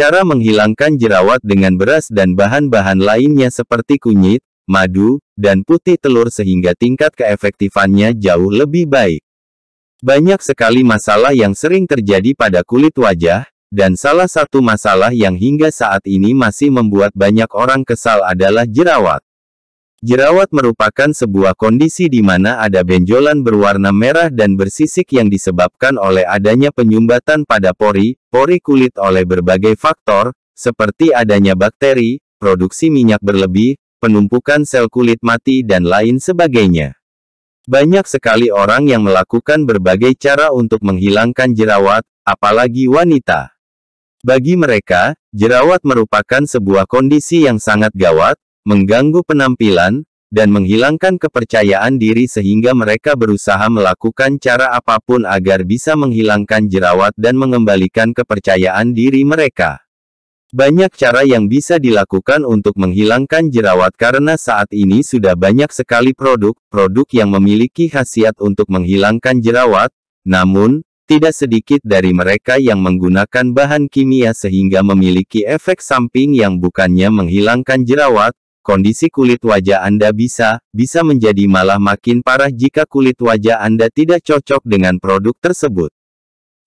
Cara menghilangkan jerawat dengan beras dan bahan-bahan lainnya seperti kunyit, madu, dan putih telur sehingga tingkat keefektifannya jauh lebih baik. Banyak sekali masalah yang sering terjadi pada kulit wajah, dan salah satu masalah yang hingga saat ini masih membuat banyak orang kesal adalah jerawat. Jerawat merupakan sebuah kondisi di mana ada benjolan berwarna merah dan bersisik yang disebabkan oleh adanya penyumbatan pada pori, pori kulit oleh berbagai faktor, seperti adanya bakteri, produksi minyak berlebih, penumpukan sel kulit mati dan lain sebagainya. Banyak sekali orang yang melakukan berbagai cara untuk menghilangkan jerawat, apalagi wanita. Bagi mereka, jerawat merupakan sebuah kondisi yang sangat gawat, mengganggu penampilan, dan menghilangkan kepercayaan diri sehingga mereka berusaha melakukan cara apapun agar bisa menghilangkan jerawat dan mengembalikan kepercayaan diri mereka. Banyak cara yang bisa dilakukan untuk menghilangkan jerawat karena saat ini sudah banyak sekali produk-produk yang memiliki khasiat untuk menghilangkan jerawat, namun, tidak sedikit dari mereka yang menggunakan bahan kimia sehingga memiliki efek samping yang bukannya menghilangkan jerawat, kondisi kulit wajah Anda bisa, bisa menjadi malah makin parah jika kulit wajah Anda tidak cocok dengan produk tersebut.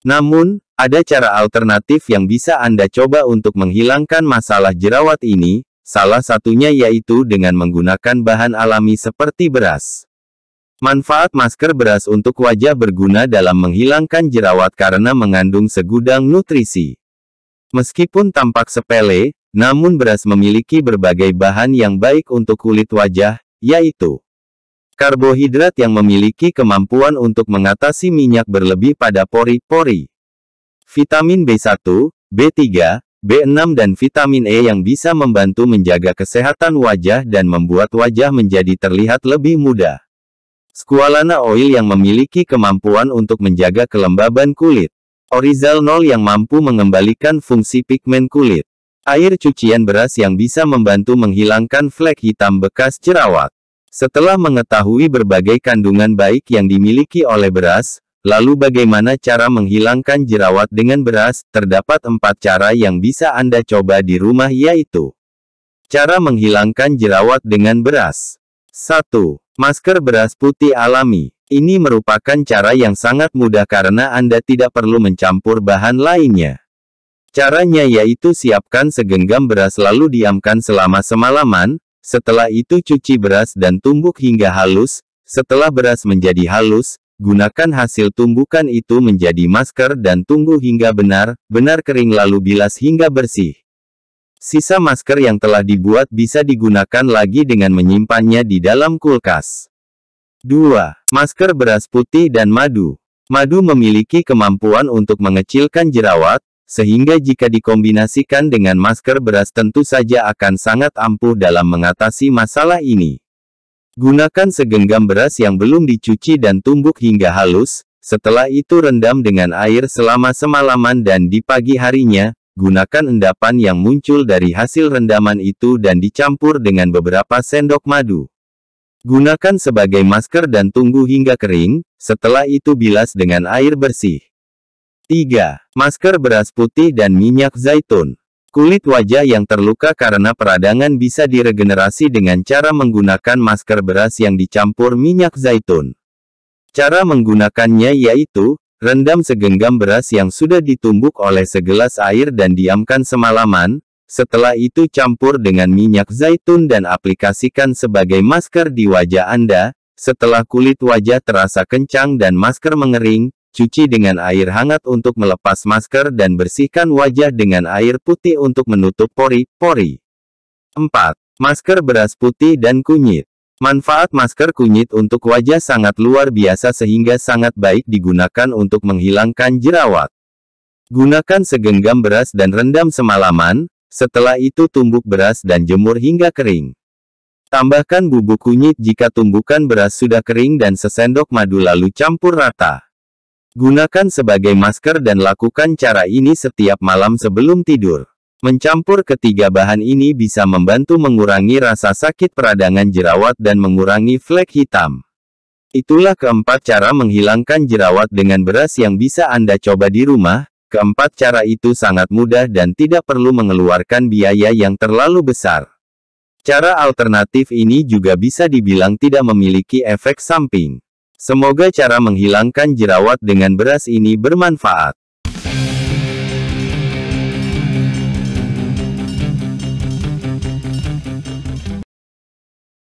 Namun, ada cara alternatif yang bisa Anda coba untuk menghilangkan masalah jerawat ini, salah satunya yaitu dengan menggunakan bahan alami seperti beras. Manfaat masker beras untuk wajah berguna dalam menghilangkan jerawat karena mengandung segudang nutrisi. Meskipun tampak sepele, namun beras memiliki berbagai bahan yang baik untuk kulit wajah, yaitu karbohidrat yang memiliki kemampuan untuk mengatasi minyak berlebih pada pori-pori, vitamin B1, B3, B6 dan vitamin E yang bisa membantu menjaga kesehatan wajah dan membuat wajah menjadi terlihat lebih muda. Squalana oil yang memiliki kemampuan untuk menjaga kelembaban kulit. Orizal 0 yang mampu mengembalikan fungsi pigmen kulit. Air cucian beras yang bisa membantu menghilangkan flek hitam bekas jerawat. Setelah mengetahui berbagai kandungan baik yang dimiliki oleh beras, lalu bagaimana cara menghilangkan jerawat dengan beras? Terdapat empat cara yang bisa Anda coba di rumah yaitu Cara menghilangkan jerawat dengan beras 1. Masker beras putih alami Ini merupakan cara yang sangat mudah karena Anda tidak perlu mencampur bahan lainnya. Caranya yaitu siapkan segenggam beras lalu diamkan selama semalaman, setelah itu cuci beras dan tumbuk hingga halus, setelah beras menjadi halus, gunakan hasil tumbukan itu menjadi masker dan tunggu hingga benar, benar kering lalu bilas hingga bersih. Sisa masker yang telah dibuat bisa digunakan lagi dengan menyimpannya di dalam kulkas. 2. Masker beras putih dan madu. Madu memiliki kemampuan untuk mengecilkan jerawat, sehingga jika dikombinasikan dengan masker beras tentu saja akan sangat ampuh dalam mengatasi masalah ini. Gunakan segenggam beras yang belum dicuci dan tumbuk hingga halus, setelah itu rendam dengan air selama semalaman dan di pagi harinya, gunakan endapan yang muncul dari hasil rendaman itu dan dicampur dengan beberapa sendok madu. Gunakan sebagai masker dan tunggu hingga kering, setelah itu bilas dengan air bersih. 3. Masker beras putih dan minyak zaitun. Kulit wajah yang terluka karena peradangan bisa diregenerasi dengan cara menggunakan masker beras yang dicampur minyak zaitun. Cara menggunakannya yaitu, rendam segenggam beras yang sudah ditumbuk oleh segelas air dan diamkan semalaman, setelah itu campur dengan minyak zaitun dan aplikasikan sebagai masker di wajah Anda, setelah kulit wajah terasa kencang dan masker mengering, cuci dengan air hangat untuk melepas masker dan bersihkan wajah dengan air putih untuk menutup pori-pori. 4. Masker beras putih dan kunyit. Manfaat masker kunyit untuk wajah sangat luar biasa sehingga sangat baik digunakan untuk menghilangkan jerawat. Gunakan segenggam beras dan rendam semalaman, setelah itu tumbuk beras dan jemur hingga kering. Tambahkan bubuk kunyit jika tumbukan beras sudah kering dan sesendok madu lalu campur rata. Gunakan sebagai masker dan lakukan cara ini setiap malam sebelum tidur. Mencampur ketiga bahan ini bisa membantu mengurangi rasa sakit peradangan jerawat dan mengurangi flek hitam. Itulah keempat cara menghilangkan jerawat dengan beras yang bisa Anda coba di rumah. Keempat cara itu sangat mudah dan tidak perlu mengeluarkan biaya yang terlalu besar. Cara alternatif ini juga bisa dibilang tidak memiliki efek samping. Semoga cara menghilangkan jerawat dengan beras ini bermanfaat.